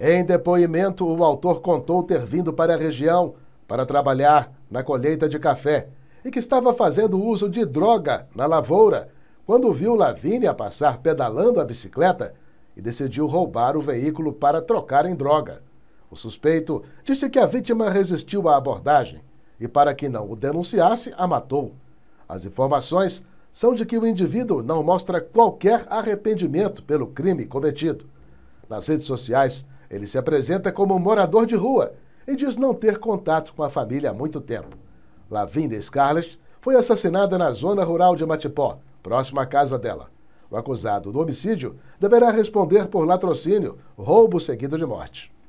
Em depoimento, o autor contou ter vindo para a região para trabalhar na colheita de café e que estava fazendo uso de droga na lavoura quando viu Lavínia passar pedalando a bicicleta e decidiu roubar o veículo para trocar em droga. O suspeito disse que a vítima resistiu à abordagem e, para que não o denunciasse, a matou. As informações são de que o indivíduo não mostra qualquer arrependimento pelo crime cometido. Nas redes sociais, ele se apresenta como um morador de rua e diz não ter contato com a família há muito tempo. Lavinda Scarlett foi assassinada na zona rural de Matipó, próxima à casa dela. O acusado do homicídio deverá responder por latrocínio, roubo seguido de morte.